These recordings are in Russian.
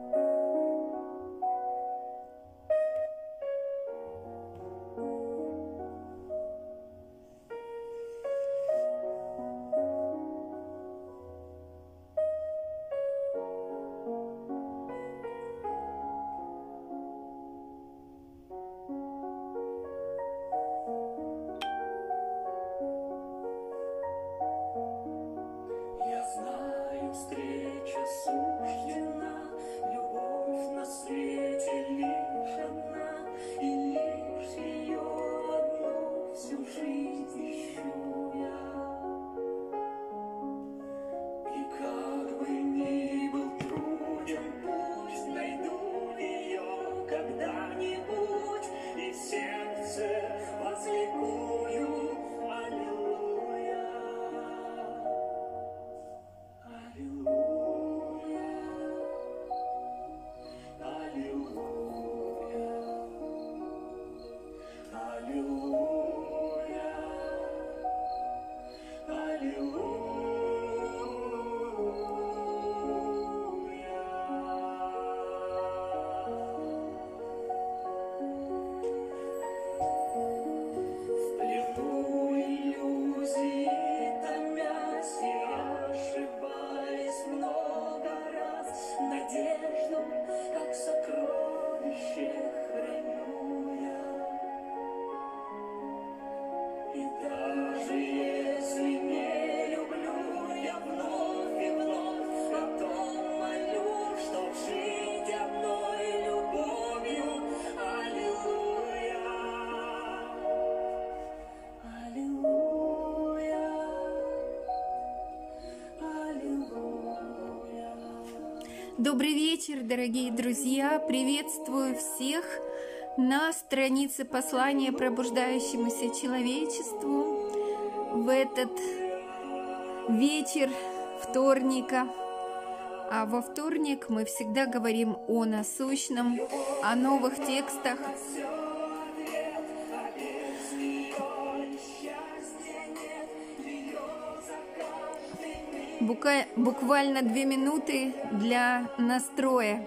Thank you Добрый вечер, дорогие друзья! Приветствую всех на странице послания пробуждающемуся человечеству в этот вечер вторника. А во вторник мы всегда говорим о насущном, о новых текстах, буквально две минуты для настроя.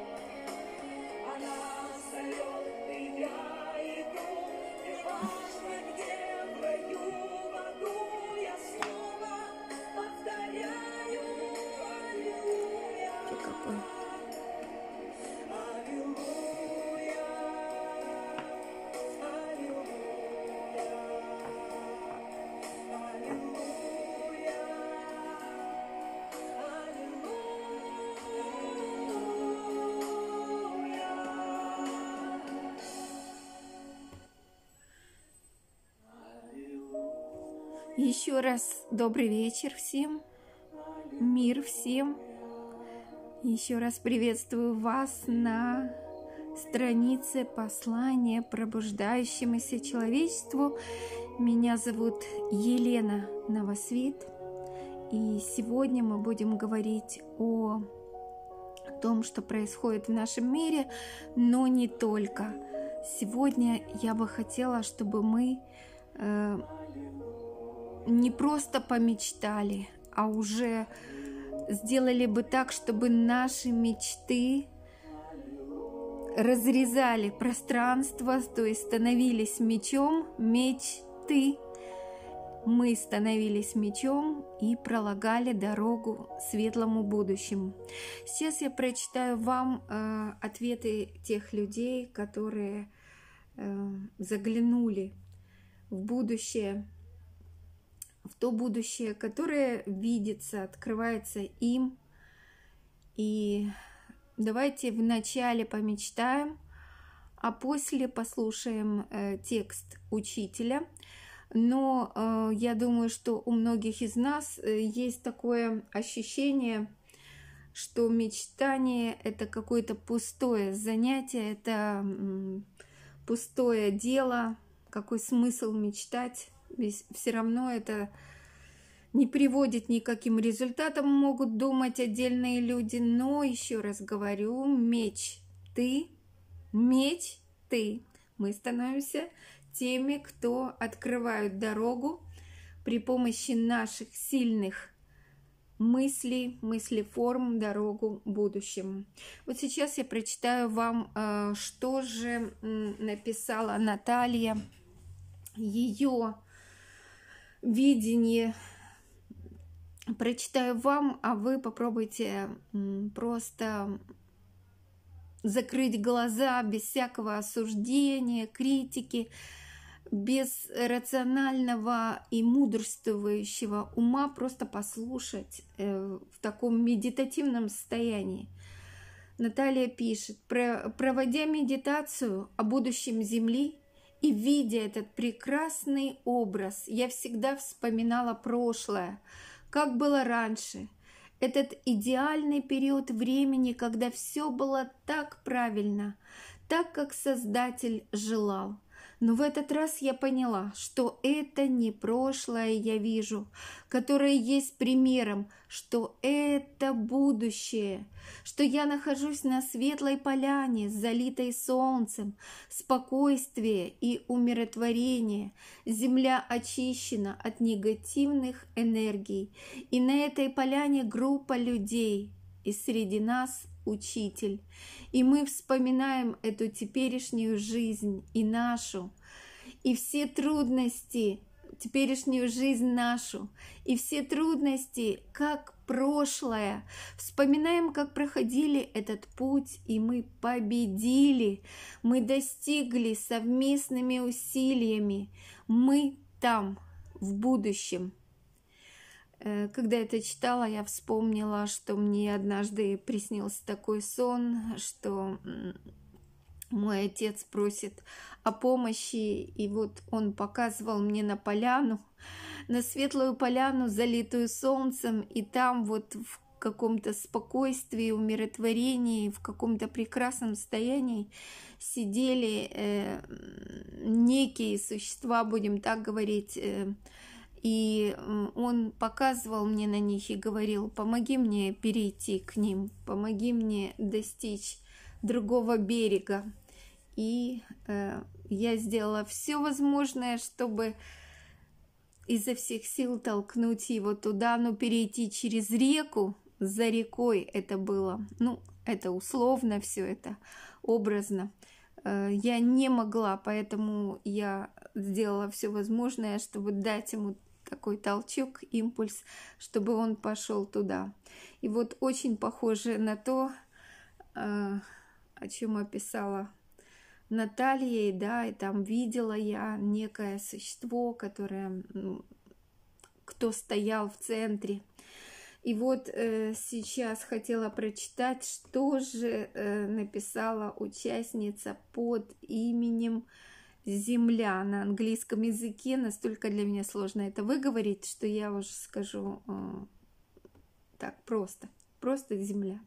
Добрый вечер всем, мир всем. Еще раз приветствую вас на странице послания пробуждающемуся человечеству. Меня зовут Елена Новосвет, и сегодня мы будем говорить о том, что происходит в нашем мире, но не только. Сегодня я бы хотела, чтобы мы э, не просто помечтали, а уже сделали бы так, чтобы наши мечты разрезали пространство, то есть становились мечом мечты. Мы становились мечом и пролагали дорогу светлому будущему. Сейчас я прочитаю вам э, ответы тех людей, которые э, заглянули в будущее в то будущее, которое видится, открывается им. И давайте вначале помечтаем, а после послушаем э, текст учителя. Но э, я думаю, что у многих из нас э, есть такое ощущение, что мечтание это какое-то пустое занятие, это пустое дело, какой смысл мечтать все равно это не приводит никаким результатам, могут думать отдельные люди, но еще раз говорю, меч ты, меч ты. Мы становимся теми, кто открывают дорогу при помощи наших сильных мыслей, мыслеформ, дорогу будущему. Вот сейчас я прочитаю вам, э, что же написала Наталья, ее Видение прочитаю вам, а вы попробуйте просто закрыть глаза без всякого осуждения, критики, без рационального и мудрствующего ума просто послушать э, в таком медитативном состоянии. Наталья пишет, проводя медитацию о будущем Земли, и видя этот прекрасный образ, я всегда вспоминала прошлое, как было раньше, этот идеальный период времени, когда все было так правильно, так, как Создатель желал. Но в этот раз я поняла, что это не прошлое я вижу, которое есть примером, что это будущее, что я нахожусь на светлой поляне, залитой солнцем, спокойствие и умиротворение. Земля очищена от негативных энергий, и на этой поляне группа людей, и среди нас учитель. И мы вспоминаем эту теперешнюю жизнь и нашу, и все трудности, теперешнюю жизнь нашу, и все трудности, как прошлое. Вспоминаем, как проходили этот путь, и мы победили, мы достигли совместными усилиями, мы там, в будущем. Э, когда это читала, я вспомнила, что мне однажды приснился такой сон, что мой отец просит о помощи, и вот он показывал мне на поляну, на светлую поляну, залитую солнцем, и там вот в каком-то спокойствии, умиротворении, в каком-то прекрасном состоянии сидели э, некие существа, будем так говорить, э, и он показывал мне на них и говорил, помоги мне перейти к ним, помоги мне достичь другого берега. И э, я сделала все возможное, чтобы изо всех сил толкнуть его туда, но ну, перейти через реку, за рекой это было, ну, это условно все это, образно. Э, я не могла, поэтому я сделала все возможное, чтобы дать ему такой толчок, импульс, чтобы он пошел туда. И вот очень похоже на то, э, о чем описала Наталья да, и там видела я некое существо, которое, кто стоял в центре. И вот э, сейчас хотела прочитать, что же э, написала участница под именем земля на английском языке. Настолько для меня сложно это выговорить, что я уже скажу э, так просто. Просто земля.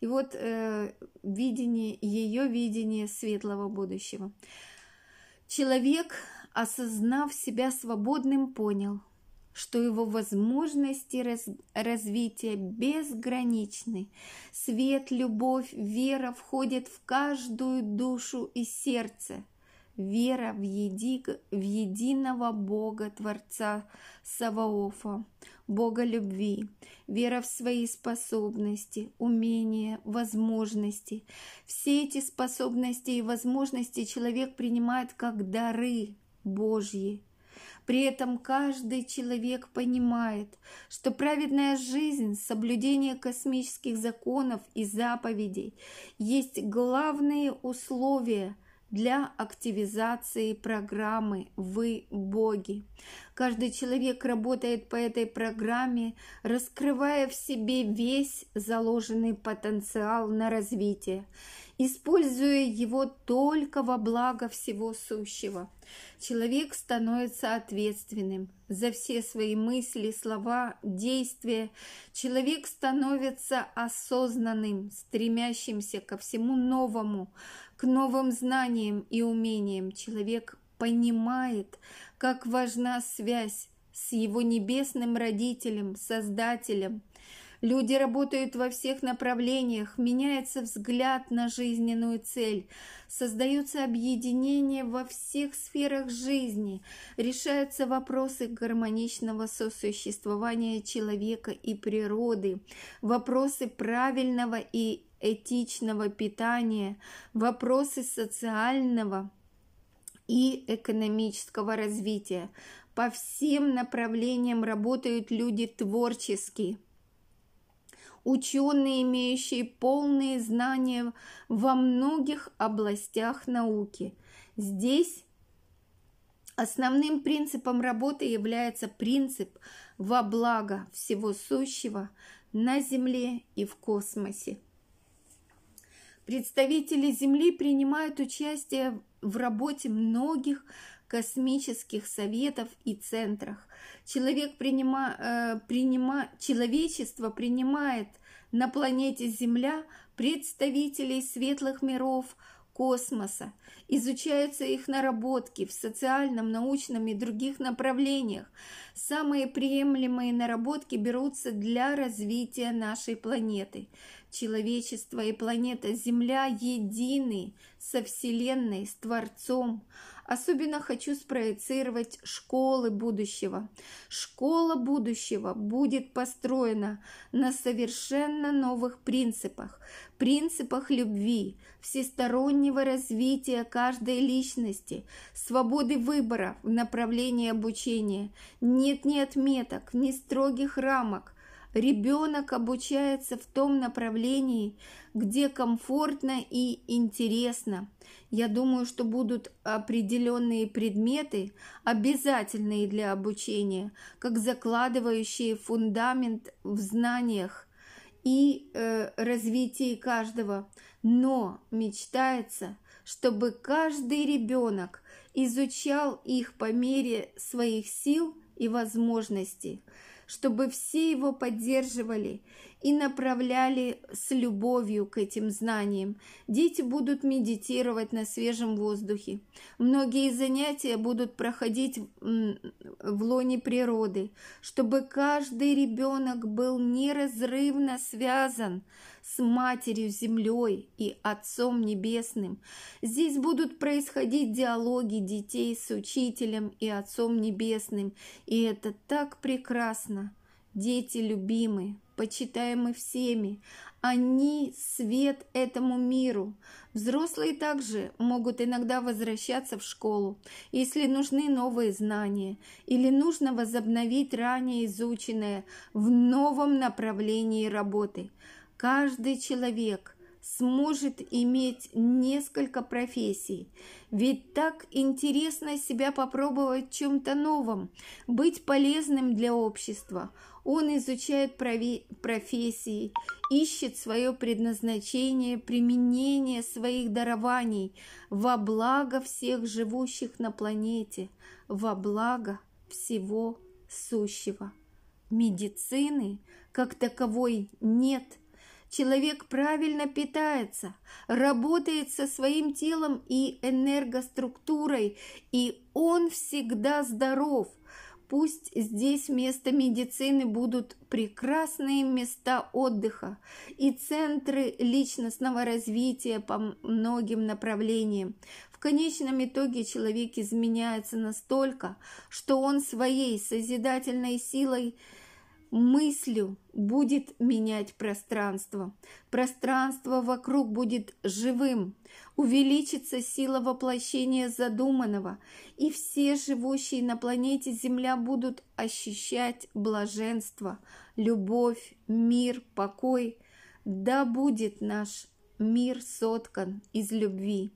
И вот э, видение, ее видение светлого будущего. Человек, осознав себя свободным, понял, что его возможности раз, развития безграничны. Свет, любовь, вера входят в каждую душу и сердце – вера в, еди, в единого Бога, Творца Саваофа, Бога любви, вера в свои способности, умения, возможности. Все эти способности и возможности человек принимает как дары Божьи. При этом каждый человек понимает, что праведная жизнь, соблюдение космических законов и заповедей есть главные условия – для активизации программы «Вы – боги». Каждый человек работает по этой программе, раскрывая в себе весь заложенный потенциал на развитие используя его только во благо всего сущего. Человек становится ответственным за все свои мысли, слова, действия. Человек становится осознанным, стремящимся ко всему новому, к новым знаниям и умениям. Человек понимает, как важна связь с его небесным родителем, создателем – Люди работают во всех направлениях, меняется взгляд на жизненную цель, создаются объединения во всех сферах жизни, решаются вопросы гармоничного сосуществования человека и природы, вопросы правильного и этичного питания, вопросы социального и экономического развития. По всем направлениям работают люди творческие – ученые, имеющие полные знания во многих областях науки. Здесь Основным принципом работы является принцип во благо всего сущего на Земле и в космосе. Представители Земли принимают участие в работе многих космических советов и центрах. Человек принима, э, принима, человечество принимает на планете Земля представителей светлых миров космоса. Изучаются их наработки в социальном, научном и других направлениях. Самые приемлемые наработки берутся для развития нашей планеты. Человечество и планета Земля едины со Вселенной, с Творцом – Особенно хочу спроецировать школы будущего. Школа будущего будет построена на совершенно новых принципах. Принципах любви, всестороннего развития каждой личности, свободы выбора в направлении обучения. Нет ни отметок, ни строгих рамок – ребенок обучается в том направлении, где комфортно и интересно. Я думаю, что будут определенные предметы, обязательные для обучения, как закладывающие фундамент в знаниях и э, развитии каждого. Но мечтается, чтобы каждый ребенок изучал их по мере своих сил и возможностей чтобы все его поддерживали и направляли с любовью к этим знаниям. Дети будут медитировать на свежем воздухе. Многие занятия будут проходить в лоне природы, чтобы каждый ребенок был неразрывно связан с с Матерью Землей и Отцом Небесным. Здесь будут происходить диалоги детей с Учителем и Отцом Небесным, и это так прекрасно. Дети любимы, почитаемы всеми. Они – свет этому миру. Взрослые также могут иногда возвращаться в школу, если нужны новые знания или нужно возобновить ранее изученное в новом направлении работы – каждый человек сможет иметь несколько профессий. Ведь так интересно себя попробовать в чем-то новом, быть полезным для общества. Он изучает профессии, ищет свое предназначение, применение своих дарований во благо всех живущих на планете, во благо всего сущего. Медицины как таковой нет – Человек правильно питается, работает со своим телом и энергоструктурой, и он всегда здоров. Пусть здесь вместо медицины будут прекрасные места отдыха и центры личностного развития по многим направлениям. В конечном итоге человек изменяется настолько, что он своей созидательной силой – мыслью будет менять пространство. Пространство вокруг будет живым, увеличится сила воплощения задуманного, и все живущие на планете Земля будут ощущать блаженство, любовь, мир, покой. Да будет наш мир соткан из любви,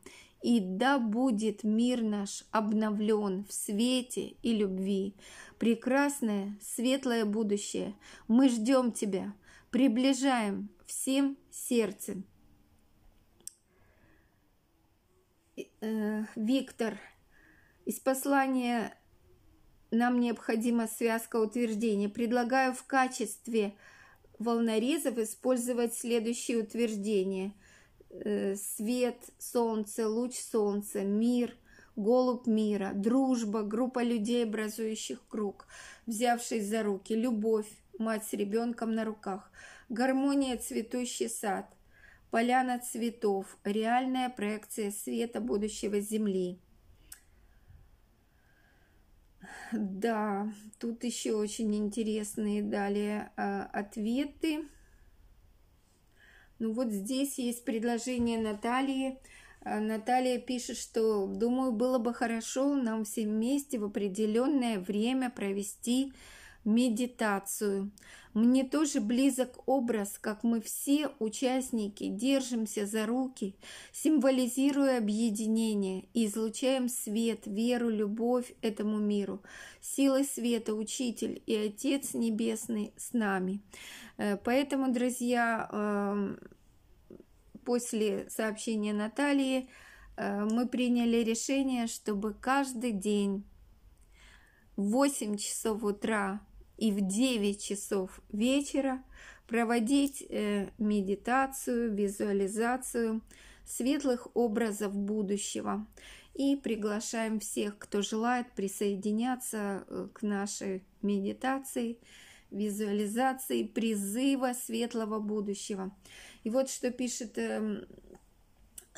и да будет мир наш обновлен в свете и любви. Прекрасное, светлое будущее, мы ждем Тебя, приближаем всем сердцем. Э, Виктор, из послания нам необходима связка утверждений. Предлагаю в качестве волнорезов использовать следующие утверждения – Э, свет, солнце, луч солнца, мир, голубь мира, дружба, группа людей, образующих круг, взявшись за руки, любовь, мать с ребенком на руках, гармония, цветущий сад, поляна цветов, реальная проекция света будущего Земли. Да, тут еще очень интересные далее э, ответы. Ну вот здесь есть предложение Натальи. А, Наталья пишет, что, думаю, было бы хорошо нам всем вместе в определенное время провести медитацию. Мне тоже близок образ, как мы все участники держимся за руки, символизируя объединение и излучаем свет, веру, любовь этому миру. Силой света Учитель и Отец Небесный с нами. Э, поэтому, друзья, эм, после сообщения Натальи э, мы приняли решение, чтобы каждый день в 8 часов утра и в 9 часов вечера проводить э, медитацию, визуализацию светлых образов будущего. И приглашаем всех, кто желает присоединяться э, к нашей медитации, визуализации, призыва светлого будущего. И вот что пишет эм,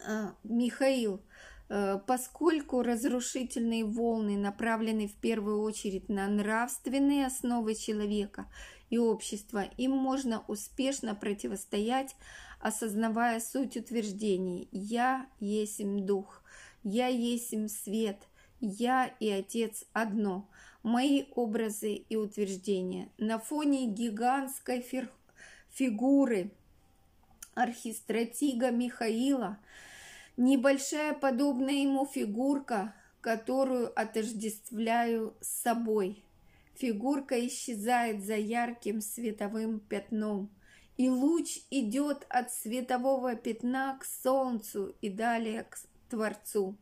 э, Михаил. Э, поскольку разрушительные волны направлены в первую очередь на нравственные основы человека и общества, им можно успешно противостоять, осознавая суть утверждений «Я есмь Дух», «Я есмь Свет», «Я и Отец одно», «Мои образы и утверждения». На фоне гигантской фигуры архистратига Михаила – небольшая подобная ему фигурка, которую отождествляю с собой. Фигурка исчезает за ярким световым пятном, и луч идет от светового пятна к солнцу и далее к Творцу.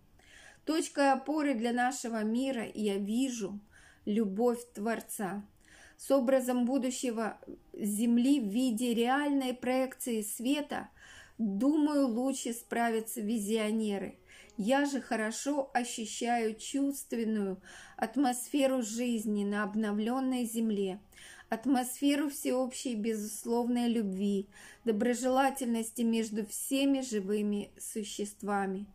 Точкой опоры для нашего мира я вижу любовь Творца с образом будущего Земли в виде реальной проекции света – Думаю, лучше справятся визионеры. Я же хорошо ощущаю чувственную атмосферу жизни на обновленной земле, атмосферу всеобщей безусловной любви, доброжелательности между всеми живыми существами.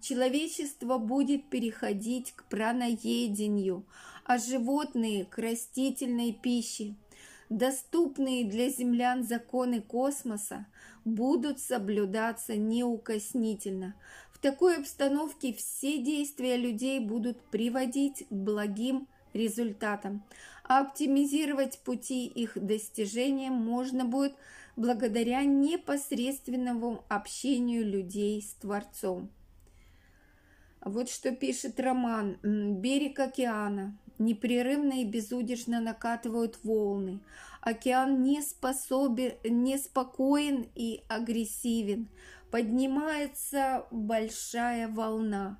Человечество будет переходить к праноедению, а животные – к растительной пище – доступные для землян законы космоса будут соблюдаться неукоснительно. В такой обстановке все действия людей будут приводить к благим результатам, а оптимизировать пути их достижения можно будет благодаря непосредственному общению людей с Творцом. Вот что пишет Роман «Берег океана» непрерывно и безудержно накатывают волны. Океан не способен, неспокоен и агрессивен. Поднимается большая волна.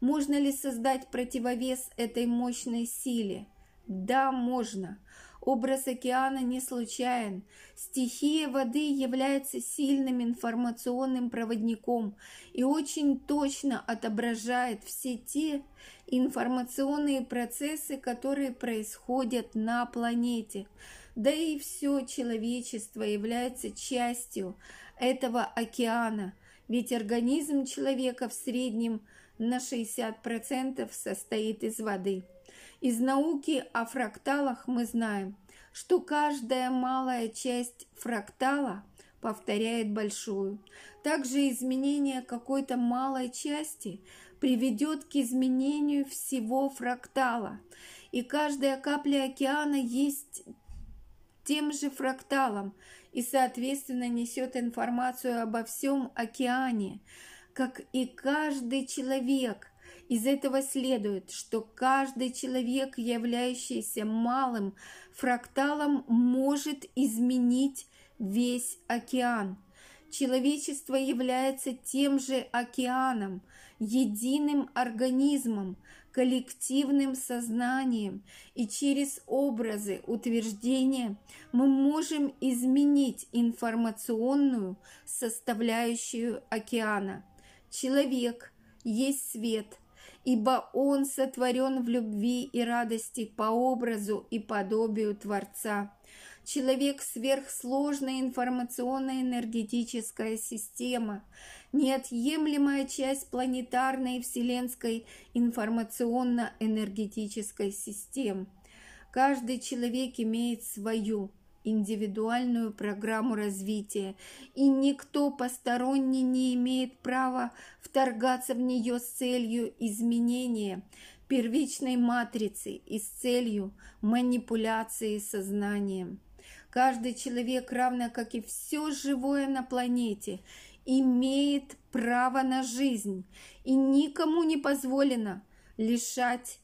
Можно ли создать противовес этой мощной силе? Да, можно. Образ океана не случайен. Стихия воды является сильным информационным проводником и очень точно отображает все те информационные процессы, которые происходят на планете. Да и все человечество является частью этого океана, ведь организм человека в среднем на 60% состоит из воды. Из науки о фракталах мы знаем, что каждая малая часть фрактала повторяет большую. Также изменение какой-то малой части приведет к изменению всего фрактала. И каждая капля океана есть тем же фракталом и, соответственно, несет информацию обо всем океане, как и каждый человек из этого следует, что каждый человек, являющийся малым фракталом, может изменить весь океан. Человечество является тем же океаном, единым организмом, коллективным сознанием, и через образы утверждения мы можем изменить информационную составляющую океана. Человек есть свет, ибо он сотворен в любви и радости по образу и подобию Творца. Человек – сверхсложная информационно-энергетическая система, неотъемлемая часть планетарной и вселенской информационно-энергетической системы. Каждый человек имеет свою – индивидуальную программу развития, и никто посторонний не имеет права вторгаться в нее с целью изменения первичной матрицы и с целью манипуляции сознанием. Каждый человек, равно как и все живое на планете, имеет право на жизнь, и никому не позволено лишать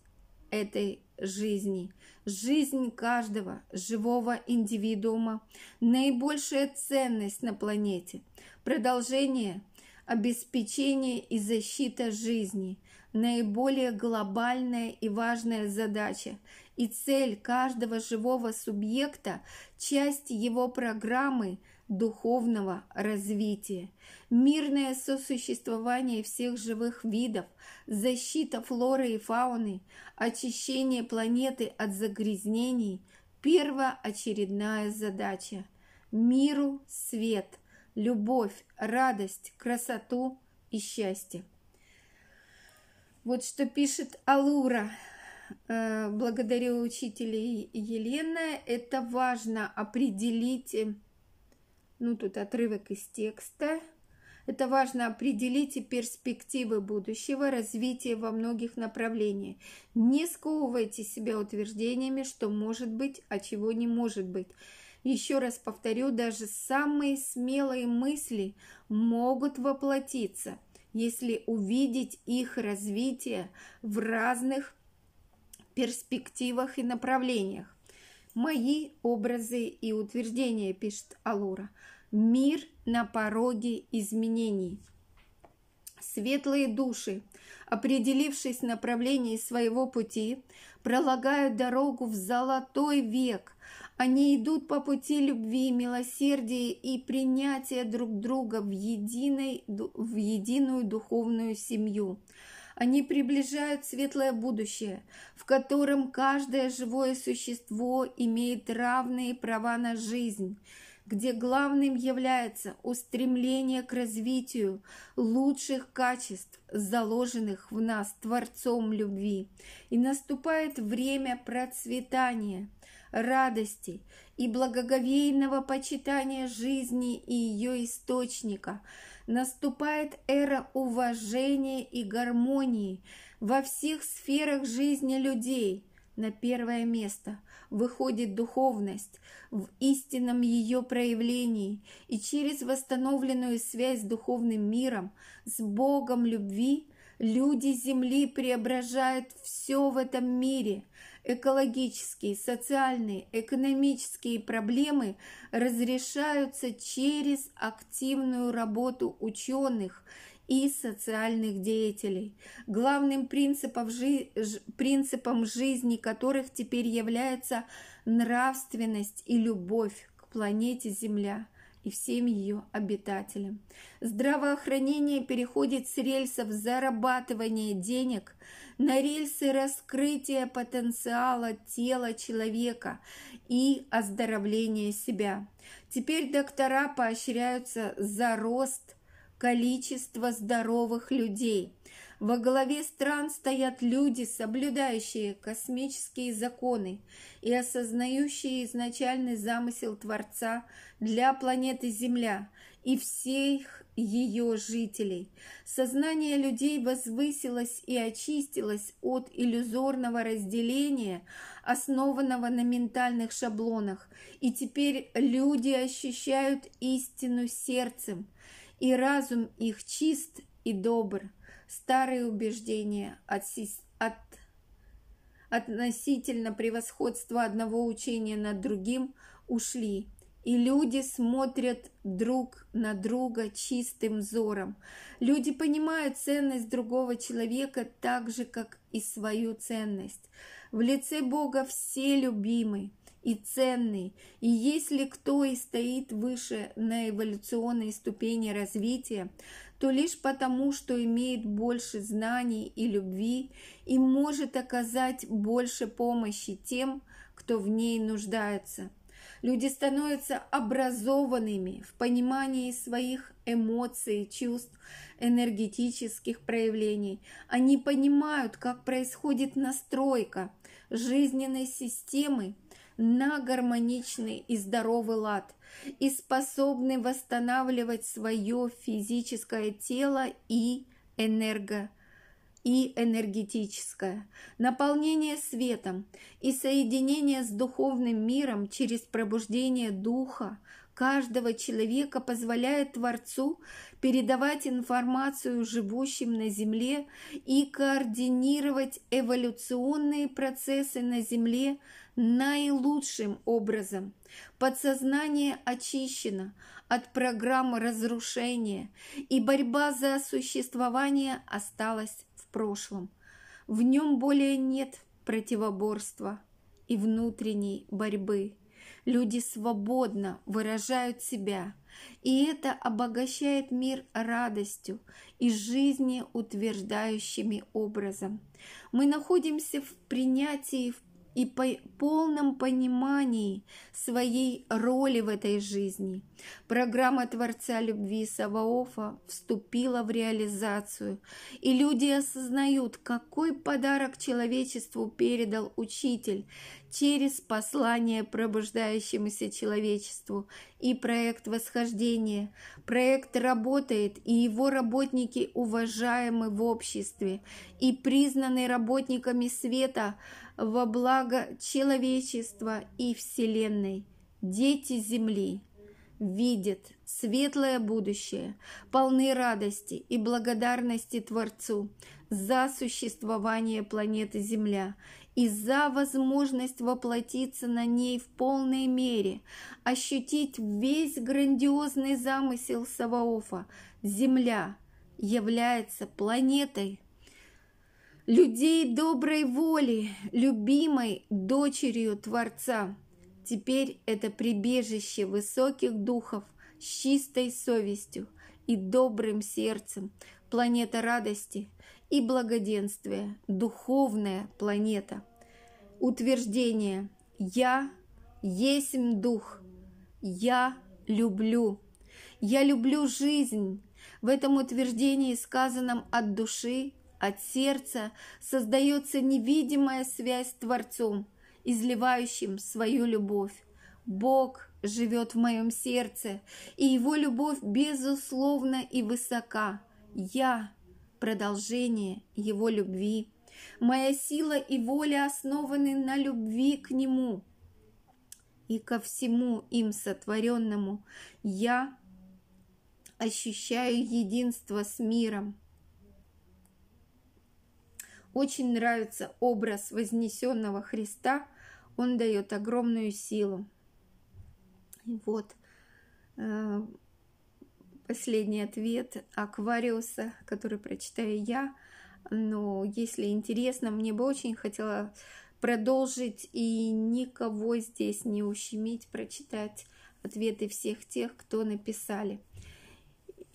этой жизни – Жизнь каждого живого индивидуума – наибольшая ценность на планете. Продолжение – обеспечение и защита жизни – наиболее глобальная и важная задача, и цель каждого живого субъекта – часть его программы – духовного развития, мирное сосуществование всех живых видов, защита флоры и фауны, очищение планеты от загрязнений – первоочередная задача. Миру – свет, любовь, радость, красоту и счастье. Вот что пишет Алура э, – благодарю учителей Елена, это важно определить э, ну тут отрывок из текста. Это важно определите перспективы будущего развития во многих направлениях. Не сковывайте себя утверждениями, что может быть, а чего не может быть. Еще раз повторю, даже самые смелые мысли могут воплотиться, если увидеть их развитие в разных перспективах и направлениях мои образы и утверждения, пишет Алура. Мир на пороге изменений. Светлые души, определившись направлении своего пути, пролагают дорогу в золотой век. Они идут по пути любви, милосердия и принятия друг друга в, единой, в единую духовную семью. Они приближают светлое будущее, в котором каждое живое существо имеет равные права на жизнь, где главным является устремление к развитию лучших качеств, заложенных в нас Творцом любви. И наступает время процветания, радости и благоговейного почитания жизни и ее источника – наступает эра уважения и гармонии во всех сферах жизни людей. На первое место выходит духовность в истинном ее проявлении, и через восстановленную связь с духовным миром, с Богом любви, люди Земли преображают все в этом мире – экологические, социальные, экономические проблемы разрешаются через активную работу ученых и социальных деятелей, главным принципом, жи принципом жизни которых теперь является нравственность и любовь к планете Земля и всем ее обитателям. Здравоохранение переходит с рельсов зарабатывания денег – на рельсы раскрытия потенциала тела человека и оздоровления себя. Теперь доктора поощряются за рост количества здоровых людей. Во главе стран стоят люди, соблюдающие космические законы и осознающие изначальный замысел Творца для планеты Земля и всех ее жителей. Сознание людей возвысилось и очистилось от иллюзорного разделения, основанного на ментальных шаблонах, и теперь люди ощущают истину сердцем, и разум их чист и добр. Старые убеждения от, от относительно превосходства одного учения над другим ушли – и люди смотрят друг на друга чистым взором. Люди понимают ценность другого человека так же, как и свою ценность. В лице Бога все любимы и ценны, и если кто и стоит выше на эволюционной ступени развития, то лишь потому, что имеет больше знаний и любви и может оказать больше помощи тем, кто в ней нуждается – Люди становятся образованными в понимании своих эмоций, чувств, энергетических проявлений. Они понимают, как происходит настройка жизненной системы на гармоничный и здоровый лад и способны восстанавливать свое физическое тело и энергосистему и энергетическое, наполнение светом и соединение с духовным миром через пробуждение духа каждого человека позволяет Творцу передавать информацию живущим на Земле и координировать эволюционные процессы на Земле наилучшим образом. Подсознание очищено от программы разрушения, и борьба за существование осталась прошлом. В нем более нет противоборства и внутренней борьбы. Люди свободно выражают себя, и это обогащает мир радостью и жизнеутверждающими образом. Мы находимся в принятии, в и по полном понимании своей роли в этой жизни. Программа Творца Любви Саваофа вступила в реализацию, и люди осознают, какой подарок человечеству передал Учитель через послание пробуждающемуся человечеству и проект восхождения. Проект работает, и его работники уважаемы в обществе и признаны работниками света – во благо человечества и Вселенной, дети Земли, видят светлое будущее, полны радости и благодарности Творцу за существование планеты Земля и за возможность воплотиться на ней в полной мере, ощутить весь грандиозный замысел Саваофа. Земля является планетой людей доброй воли, любимой дочерью Творца. Теперь это прибежище высоких духов с чистой совестью и добрым сердцем, планета радости и благоденствия, духовная планета. Утверждение «Я есть дух», «Я люблю», «Я люблю жизнь». В этом утверждении, сказанном от души, от сердца создается невидимая связь с Творцом, изливающим свою любовь. Бог живет в моем сердце, и Его любовь безусловна и высока. Я – продолжение Его любви. Моя сила и воля основаны на любви к Нему и ко всему им сотворенному. Я ощущаю единство с миром очень нравится образ вознесенного Христа, он дает огромную силу. И вот э, последний ответ Аквариуса, который прочитаю я. Но если интересно, мне бы очень хотела продолжить и никого здесь не ущемить, прочитать ответы всех тех, кто написали.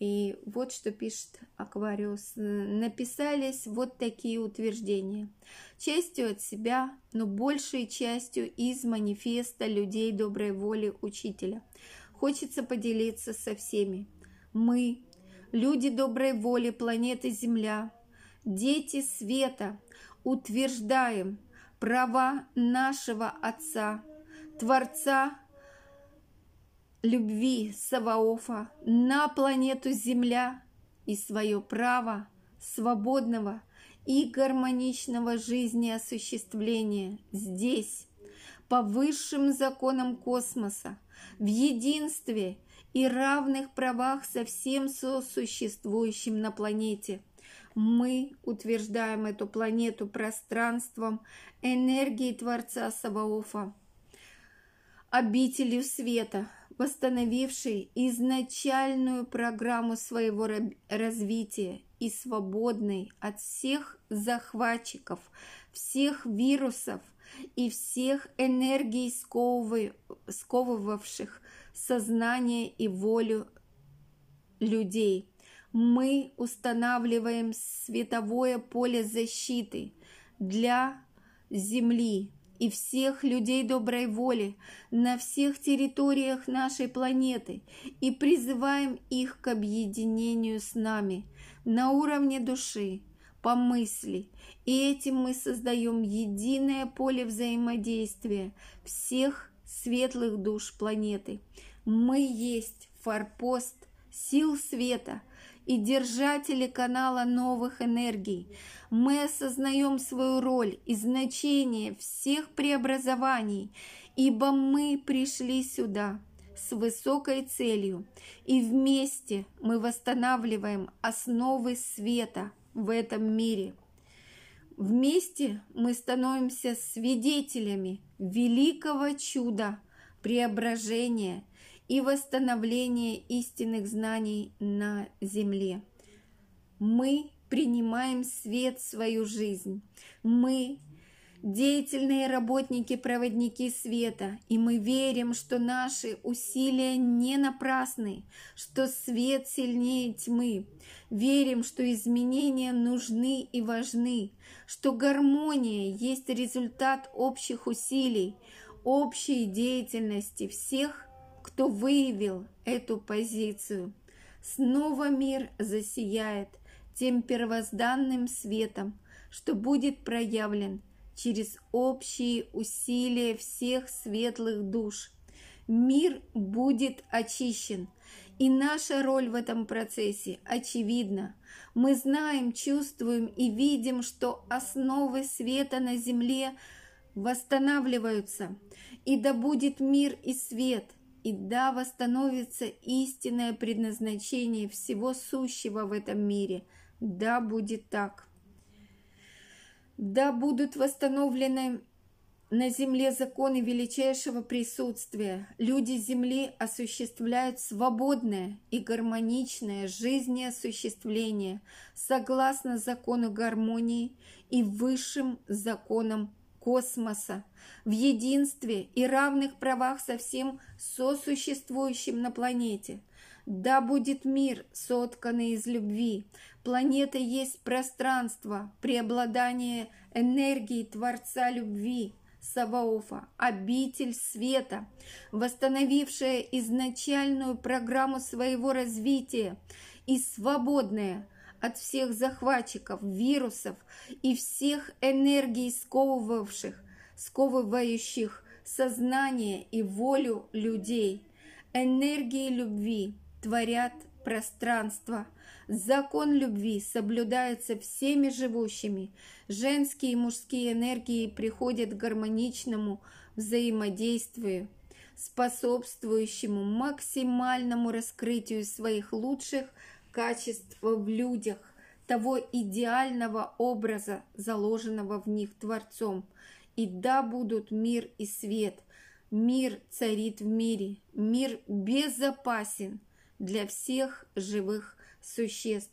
И вот что пишет Аквариус. Написались вот такие утверждения. Частью от себя, но большей частью из манифеста людей доброй воли учителя. Хочется поделиться со всеми. Мы, люди доброй воли планеты Земля, дети света, утверждаем права нашего Отца, Творца любви Саваофа на планету Земля и свое право свободного и гармоничного осуществления здесь, по высшим законам космоса, в единстве и равных правах со всем сосуществующим на планете. Мы утверждаем эту планету пространством энергии Творца Саваофа, обителью света – постановивший изначальную программу своего развития и свободный от всех захватчиков, всех вирусов и всех энергий, сковывавших сознание и волю людей. Мы устанавливаем световое поле защиты для Земли, и всех людей доброй воли на всех территориях нашей планеты и призываем их к объединению с нами на уровне души, по мысли, и этим мы создаем единое поле взаимодействия всех светлых душ планеты. Мы есть форпост сил света – и держатели канала новых энергий. Мы осознаем свою роль и значение всех преобразований, ибо мы пришли сюда с высокой целью, и вместе мы восстанавливаем основы света в этом мире. Вместе мы становимся свидетелями великого чуда преображения – и восстановление истинных знаний на земле. Мы принимаем свет в свою жизнь. Мы деятельные работники-проводники света, и мы верим, что наши усилия не напрасны, что свет сильнее тьмы. Верим, что изменения нужны и важны, что гармония есть результат общих усилий, общей деятельности всех кто выявил эту позицию. Снова мир засияет тем первозданным светом, что будет проявлен через общие усилия всех светлых душ. Мир будет очищен, и наша роль в этом процессе очевидна. Мы знаем, чувствуем и видим, что основы света на Земле восстанавливаются, и да будет мир и свет – и да восстановится истинное предназначение всего сущего в этом мире. Да будет так. Да будут восстановлены на земле законы величайшего присутствия. Люди земли осуществляют свободное и гармоничное жизнеосуществление согласно закону гармонии и высшим законам космоса, в единстве и равных правах со всем сосуществующим на планете. Да будет мир, сотканный из любви. Планета есть пространство, преобладание энергии Творца любви, Саваофа, обитель света, восстановившая изначальную программу своего развития и свободная от всех захватчиков, вирусов и всех энергий, сковывавших, сковывающих сознание и волю людей. Энергии любви творят пространство. Закон любви соблюдается всеми живущими. Женские и мужские энергии приходят к гармоничному взаимодействию, способствующему максимальному раскрытию своих лучших качество в людях, того идеального образа, заложенного в них Творцом. И да будут мир и свет, мир царит в мире, мир безопасен для всех живых существ.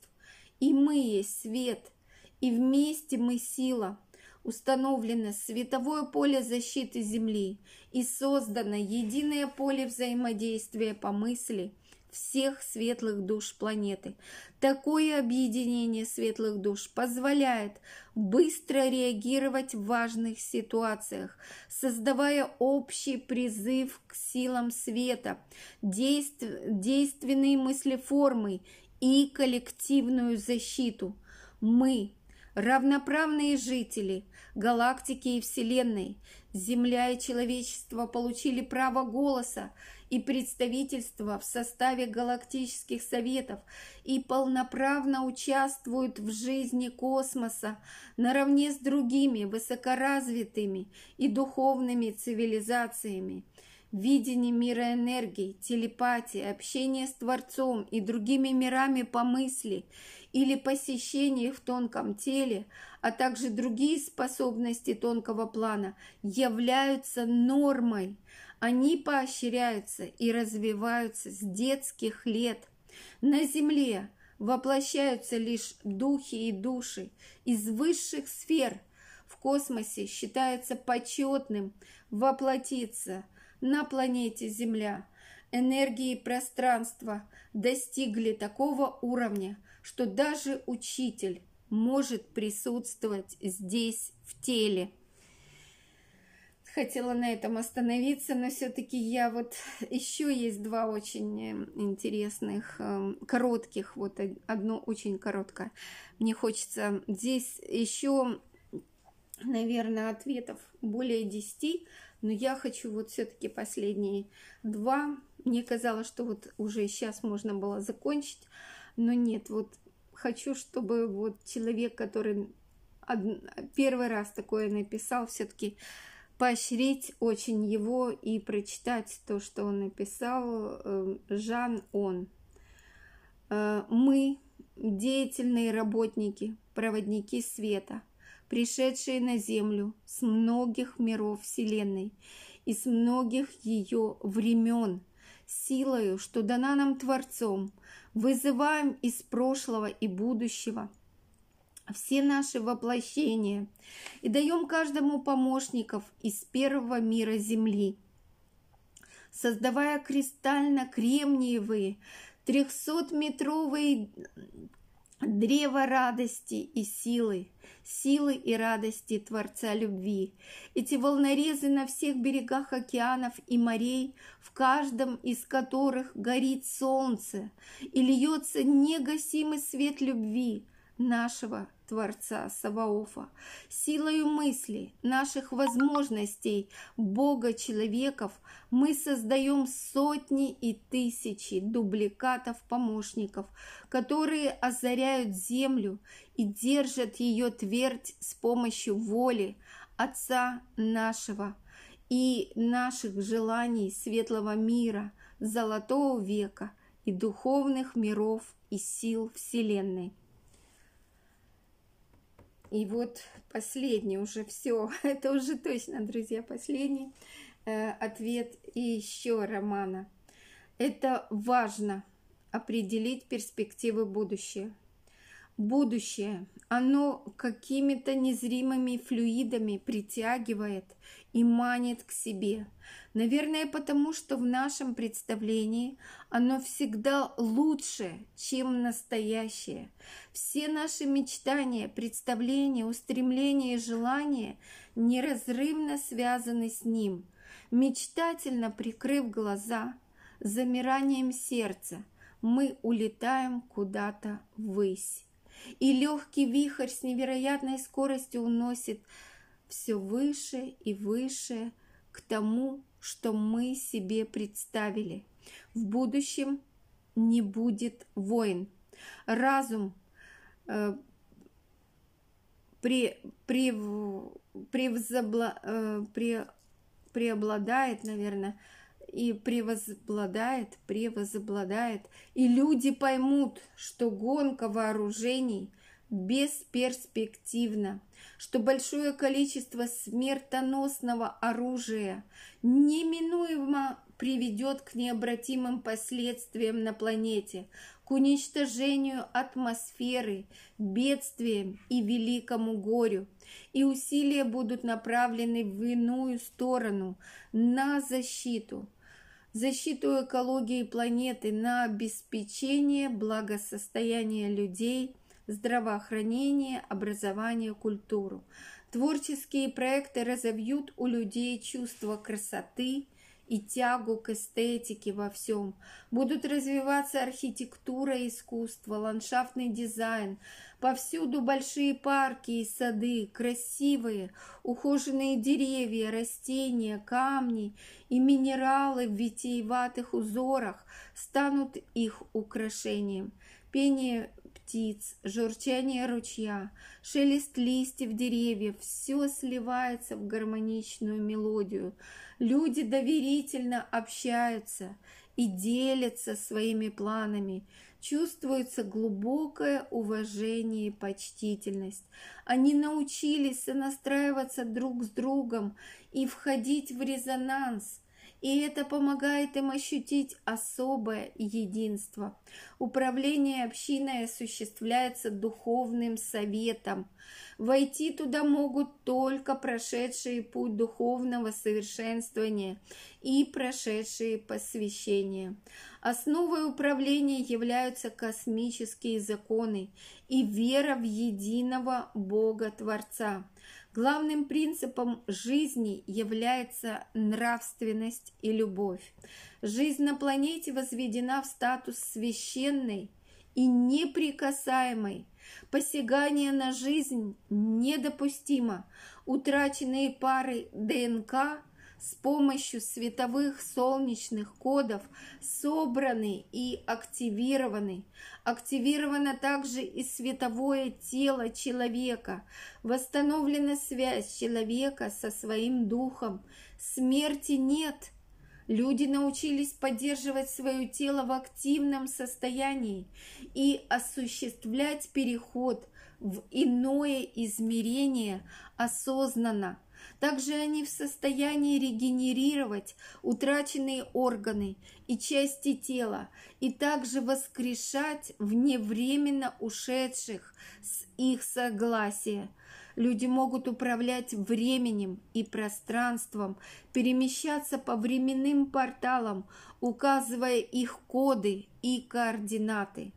И мы есть свет, и вместе мы сила – установлено световое поле защиты Земли и создано единое поле взаимодействия по мысли – всех светлых душ планеты. Такое объединение светлых душ позволяет быстро реагировать в важных ситуациях, создавая общий призыв к силам света, действ... действенные мыслеформы и коллективную защиту. Мы равноправные жители галактики и Вселенной. Земля и человечество получили право голоса и представительства в составе галактических советов и полноправно участвуют в жизни космоса наравне с другими высокоразвитыми и духовными цивилизациями видение мира энергии, телепатия общение с Творцом и другими мирами по мысли или посещение в тонком теле, а также другие способности тонкого плана являются нормой – они поощряются и развиваются с детских лет. На земле воплощаются лишь духи и души из высших сфер. В космосе считается почетным воплотиться на планете Земля. Энергии пространства достигли такого уровня, что даже учитель может присутствовать здесь в теле хотела на этом остановиться, но все-таки я вот еще есть два очень э, интересных, эм, коротких, вот одно очень короткое. Мне хочется здесь еще, наверное, ответов более десяти, но я хочу вот все-таки последние два. Мне казалось, что вот уже сейчас можно было закончить, но нет, вот хочу, чтобы вот человек, который первый раз такое написал, все-таки поощрить очень его и прочитать то, что он написал эм, Жан Он. Э, мы, деятельные работники, проводники света, пришедшие на Землю с многих миров Вселенной и с многих ее времен, силою, что дана нам Творцом, вызываем из прошлого и будущего – все наши воплощения и даем каждому помощников из первого мира Земли, создавая кристально-кремниевые 300-метровые древо радости и силы, силы и радости Творца любви. Эти волнорезы на всех берегах океанов и морей, в каждом из которых горит солнце и льется негасимый свет любви нашего Творца Саваофа, силою мысли, наших возможностей, Бога человеков, мы создаем сотни и тысячи дубликатов-помощников, которые озаряют землю и держат ее твердь с помощью воли Отца нашего и наших желаний светлого мира, золотого века и духовных миров и сил Вселенной. И вот последний уже все, это уже точно, друзья, последний э, ответ и еще Романа. Это важно определить перспективы будущего. Будущее, оно какими-то незримыми флюидами притягивает и манит к себе. Наверное, потому что в нашем представлении оно всегда лучше, чем настоящее. Все наши мечтания, представления, устремления и желания неразрывно связаны с ним. Мечтательно прикрыв глаза, замиранием сердца мы улетаем куда-то ввысь. И легкий вихрь с невероятной скоростью уносит все выше и выше к тому, что мы себе представили. В будущем не будет войн. Разум э, при, при, превзобла, э, при, преобладает, наверное, и превозобладает, превозобладает. И люди поймут, что гонка вооружений бесперспективно, что большое количество смертоносного оружия неминуемо приведет к необратимым последствиям на планете, к уничтожению атмосферы, бедствиям и великому горю. И усилия будут направлены в иную сторону, на защиту, защиту экологии планеты, на обеспечение благосостояния людей здравоохранение, образование, культуру. Творческие проекты разовьют у людей чувство красоты и тягу к эстетике во всем. Будут развиваться архитектура искусство, ландшафтный дизайн. Повсюду большие парки и сады, красивые, ухоженные деревья, растения, камни и минералы в витиеватых узорах станут их украшением. Пение птиц, журчание ручья, шелест листьев деревьев, все сливается в гармоничную мелодию. Люди доверительно общаются и делятся своими планами. Чувствуется глубокое уважение и почтительность. Они научились настраиваться друг с другом и входить в резонанс – и это помогает им ощутить особое единство. Управление общиной осуществляется духовным советом. Войти туда могут только прошедшие путь духовного совершенствования и прошедшие посвящение. Основой управления являются космические законы и вера в единого Бога-Творца – Главным принципом жизни является нравственность и любовь. Жизнь на планете возведена в статус священной и неприкасаемой. Посягание на жизнь недопустимо. Утраченные пары ДНК с помощью световых солнечных кодов собраны и активированы. Активировано также и световое тело человека. Восстановлена связь человека со своим духом. Смерти нет – Люди научились поддерживать свое тело в активном состоянии и осуществлять переход в иное измерение осознанно, также они в состоянии регенерировать утраченные органы и части тела, и также воскрешать вневременно ушедших с их согласия. Люди могут управлять временем и пространством, перемещаться по временным порталам, указывая их коды и координаты.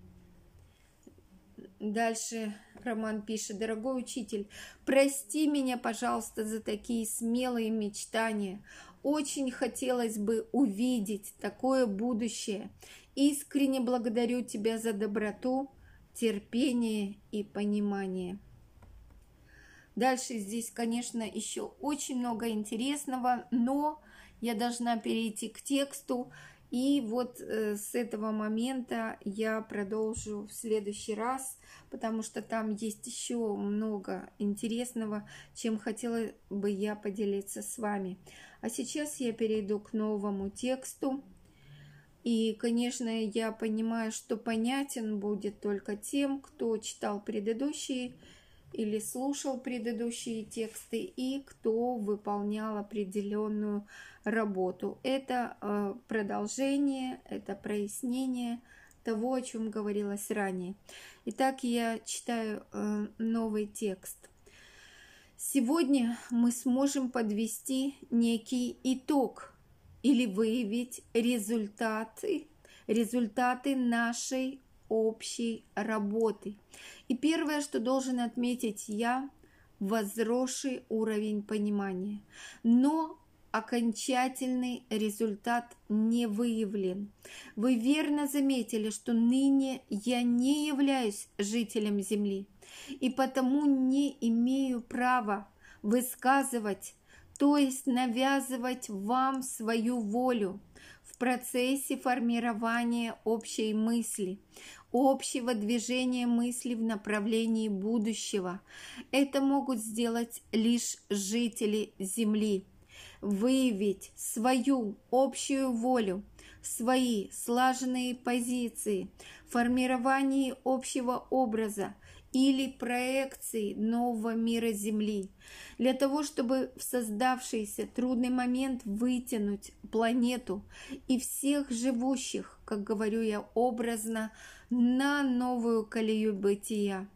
Дальше Роман пишет, дорогой учитель, прости меня, пожалуйста, за такие смелые мечтания. Очень хотелось бы увидеть такое будущее. Искренне благодарю тебя за доброту, терпение и понимание. Дальше здесь, конечно, еще очень много интересного, но я должна перейти к тексту. И вот э, с этого момента я продолжу в следующий раз, потому что там есть еще много интересного, чем хотела бы я поделиться с вами. А сейчас я перейду к новому тексту. И, конечно, я понимаю, что понятен будет только тем, кто читал предыдущие или слушал предыдущие тексты и кто выполнял определенную работу. Это э, продолжение, это прояснение того, о чем говорилось ранее. Итак, я читаю э, новый текст. Сегодня мы сможем подвести некий итог или выявить результаты, результаты нашей общей работы. И первое, что должен отметить я, возросший уровень понимания. Но окончательный результат не выявлен. Вы верно заметили, что ныне я не являюсь жителем Земли и потому не имею права высказывать, то есть навязывать вам свою волю в процессе формирования общей мысли общего движения мысли в направлении будущего. Это могут сделать лишь жители Земли. Выявить свою общую волю, свои слаженные позиции, формирование общего образа или проекции нового мира Земли, для того, чтобы в создавшийся трудный момент вытянуть планету и всех живущих, как говорю я образно, на новую колею бытия.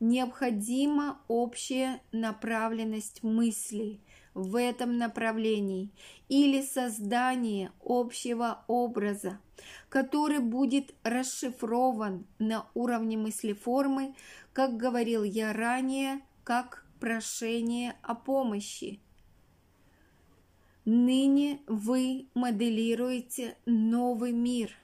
Необходима общая направленность мыслей в этом направлении или создание общего образа, который будет расшифрован на уровне мыслеформы, как говорил я ранее, как прошение о помощи. Ныне вы моделируете новый мир –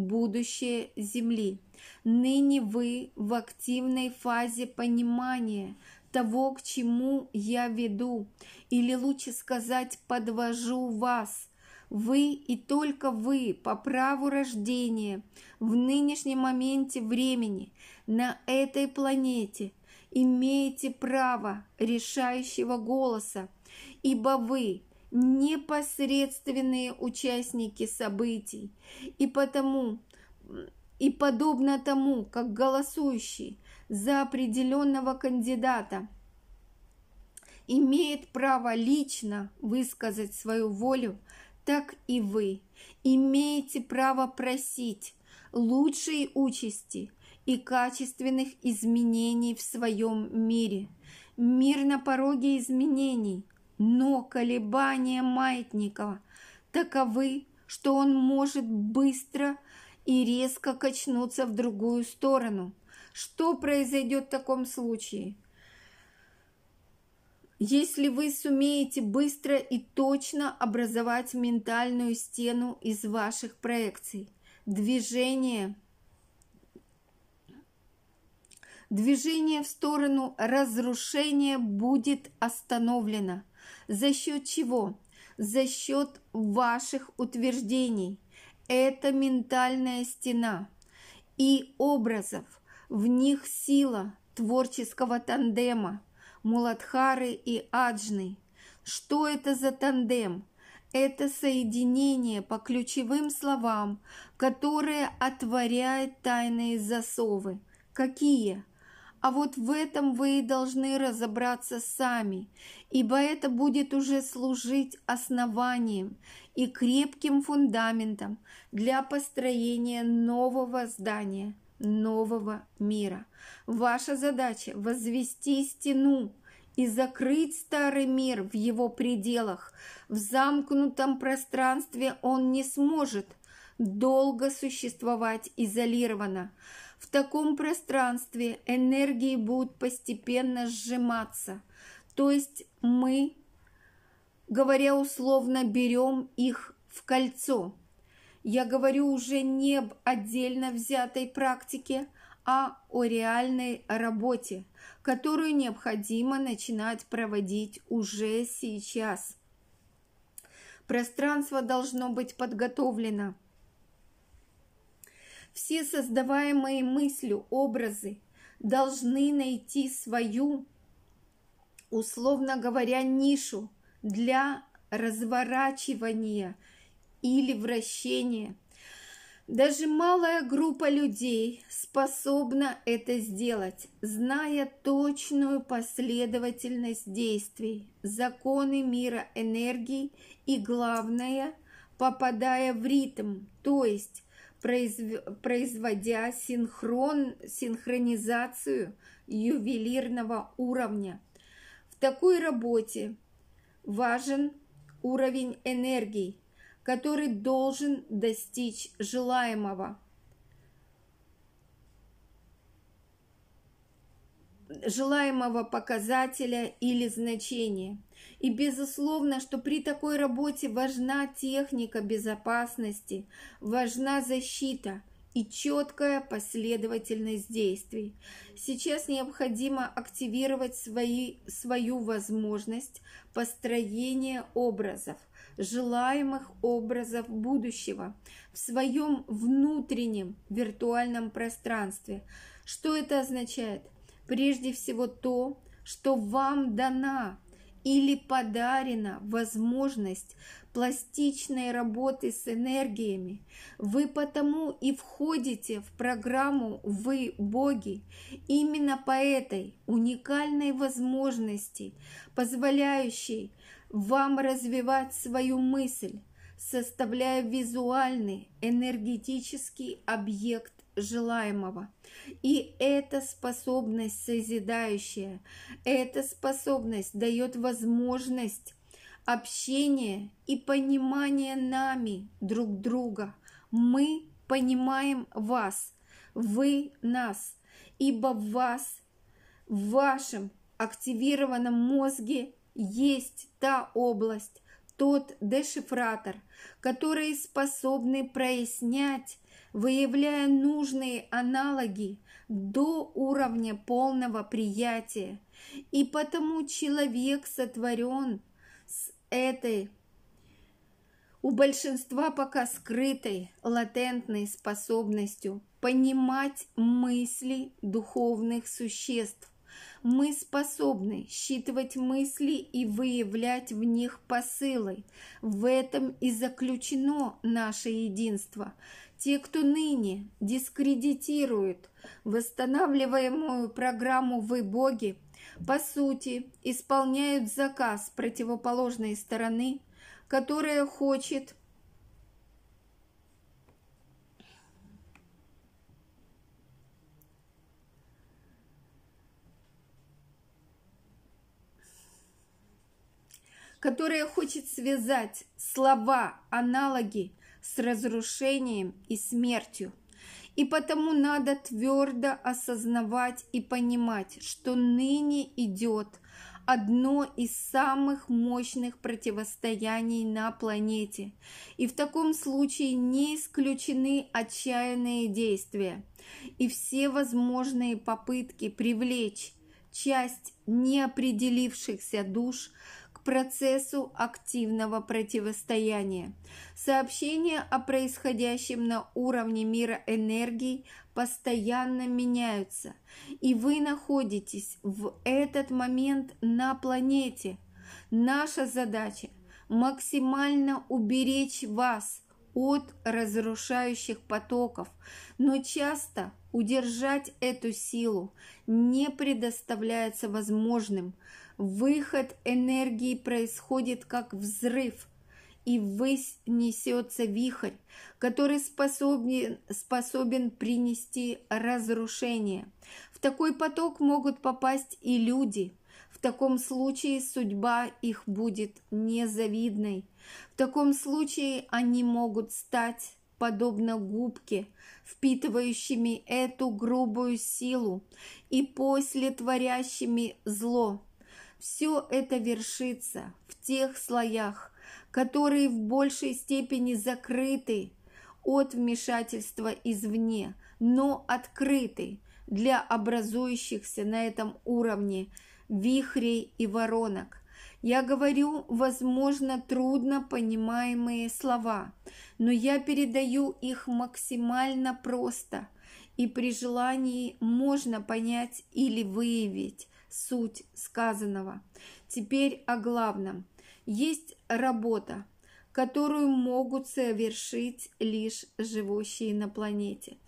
будущее Земли. Ныне вы в активной фазе понимания того, к чему я веду, или лучше сказать, подвожу вас – вы и только вы по праву рождения в нынешнем моменте времени на этой планете имеете право решающего голоса, ибо вы непосредственные участники событий, и потому и подобно тому, как голосующий за определенного кандидата имеет право лично высказать свою волю, так и вы имеете право просить лучшей участи и качественных изменений в своем мире. Мир на пороге изменений – но колебания Маятникова таковы, что он может быстро и резко качнуться в другую сторону. Что произойдет в таком случае? Если вы сумеете быстро и точно образовать ментальную стену из ваших проекций, движение, движение в сторону разрушения будет остановлено – за счет чего? За счет ваших утверждений. Это ментальная стена и образов. В них сила творческого тандема Муладхары и Аджны. Что это за тандем? Это соединение по ключевым словам, которое отворяет тайные засовы. Какие? А вот в этом вы и должны разобраться сами, ибо это будет уже служить основанием и крепким фундаментом для построения нового здания, нового мира. Ваша задача – возвести стену и закрыть старый мир в его пределах. В замкнутом пространстве он не сможет долго существовать изолированно. В таком пространстве энергии будут постепенно сжиматься. То есть мы, говоря условно, берем их в кольцо. Я говорю уже не об отдельно взятой практике, а о реальной работе, которую необходимо начинать проводить уже сейчас. Пространство должно быть подготовлено – все создаваемые мыслью образы должны найти свою, условно говоря, нишу для разворачивания или вращения. Даже малая группа людей способна это сделать, зная точную последовательность действий, законы мира энергии и, главное, попадая в ритм, то есть производя синхрон, синхронизацию ювелирного уровня. В такой работе важен уровень энергии, который должен достичь желаемого. желаемого показателя или значения – и безусловно, что при такой работе важна техника безопасности, важна защита и четкая последовательность действий. Сейчас необходимо активировать свои, свою возможность построения образов, желаемых образов будущего в своем внутреннем виртуальном пространстве. Что это означает? Прежде всего то, что вам дана или подарена возможность пластичной работы с энергиями. Вы потому и входите в программу «Вы – боги» именно по этой уникальной возможности, позволяющей вам развивать свою мысль, составляя визуальный энергетический объект желаемого. И эта способность созидающая, эта способность дает возможность общения и понимания нами друг друга. Мы понимаем вас, вы нас, ибо в вас, в вашем активированном мозге есть та область, тот дешифратор, который способны прояснять выявляя нужные аналоги до уровня полного приятия. И потому человек сотворен с этой у большинства пока скрытой латентной способностью понимать мысли духовных существ. Мы способны считывать мысли и выявлять в них посылы. В этом и заключено наше единство. Те, кто ныне дискредитирует восстанавливаемую программу «Вы боги», по сути, исполняют заказ противоположной стороны, которая хочет которая хочет связать слова, аналоги с разрушением и смертью. И потому надо твердо осознавать и понимать, что ныне идет одно из самых мощных противостояний на планете. И в таком случае не исключены отчаянные действия и все возможные попытки привлечь часть неопределившихся душ – процессу активного противостояния. Сообщения о происходящем на уровне мира энергий постоянно меняются, и вы находитесь в этот момент на планете. Наша задача – максимально уберечь вас от разрушающих потоков, но часто удержать эту силу не предоставляется возможным – Выход энергии происходит как взрыв, и ввысь несется вихрь, который способен, способен принести разрушение. В такой поток могут попасть и люди. В таком случае судьба их будет незавидной. В таком случае они могут стать подобно губке, впитывающими эту грубую силу и после творящими зло все это вершится в тех слоях, которые в большей степени закрыты от вмешательства извне, но открыты для образующихся на этом уровне вихрей и воронок. Я говорю, возможно, трудно понимаемые слова, но я передаю их максимально просто, и при желании можно понять или выявить суть сказанного. Теперь о главном. Есть работа, которую могут совершить лишь живущие на планете.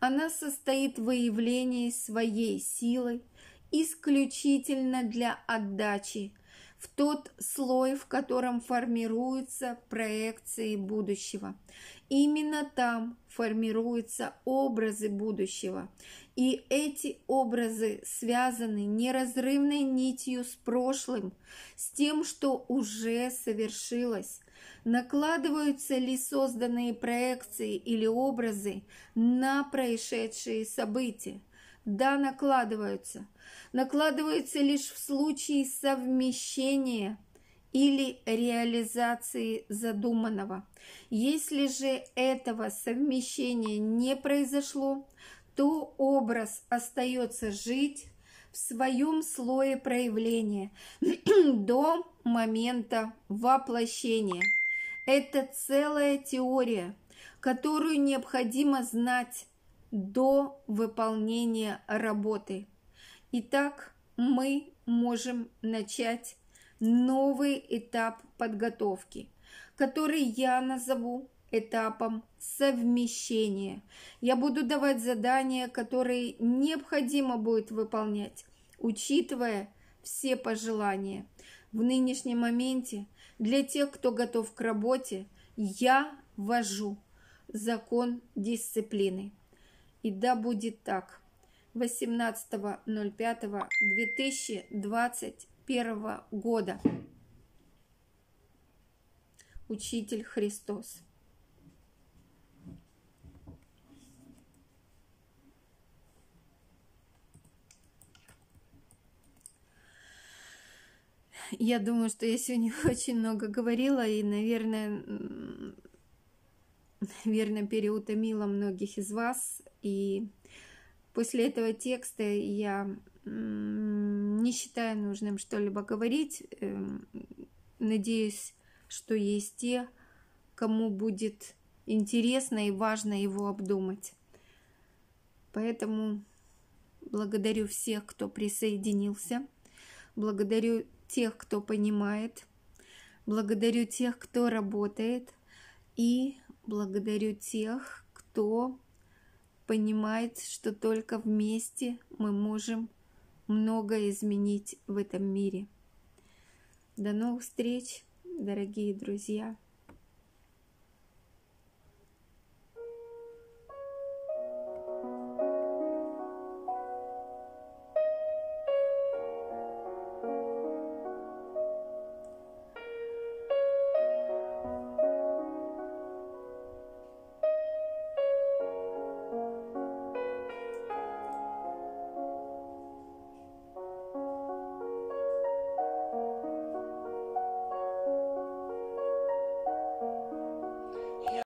Она состоит в выявлении своей силы исключительно для отдачи в тот слой, в котором формируются проекции будущего. Именно там формируются образы будущего. И эти образы связаны неразрывной нитью с прошлым, с тем, что уже совершилось. Накладываются ли созданные проекции или образы на происшедшие события? Да, накладываются. Накладываются лишь в случае совмещения – или реализации задуманного. Если же этого совмещения не произошло, то образ остается жить в своем слое проявления до момента воплощения. Это целая теория, которую необходимо знать до выполнения работы. Итак, мы можем начать новый этап подготовки, который я назову этапом совмещения. Я буду давать задания, которые необходимо будет выполнять, учитывая все пожелания. В нынешнем моменте для тех, кто готов к работе, я ввожу закон дисциплины. И да будет так. 18.05.2020 1941 года. Учитель Христос. Я думаю, что я сегодня очень много говорила и, наверное, наверное, переутомила многих из вас. И после этого текста я не считая нужным что-либо говорить. Эм, надеюсь, что есть те, кому будет интересно и важно его обдумать. Поэтому благодарю всех, кто присоединился. Благодарю тех, кто понимает. Благодарю тех, кто работает. И благодарю тех, кто понимает, что только вместе мы можем многое изменить в этом мире. До новых встреч, дорогие друзья!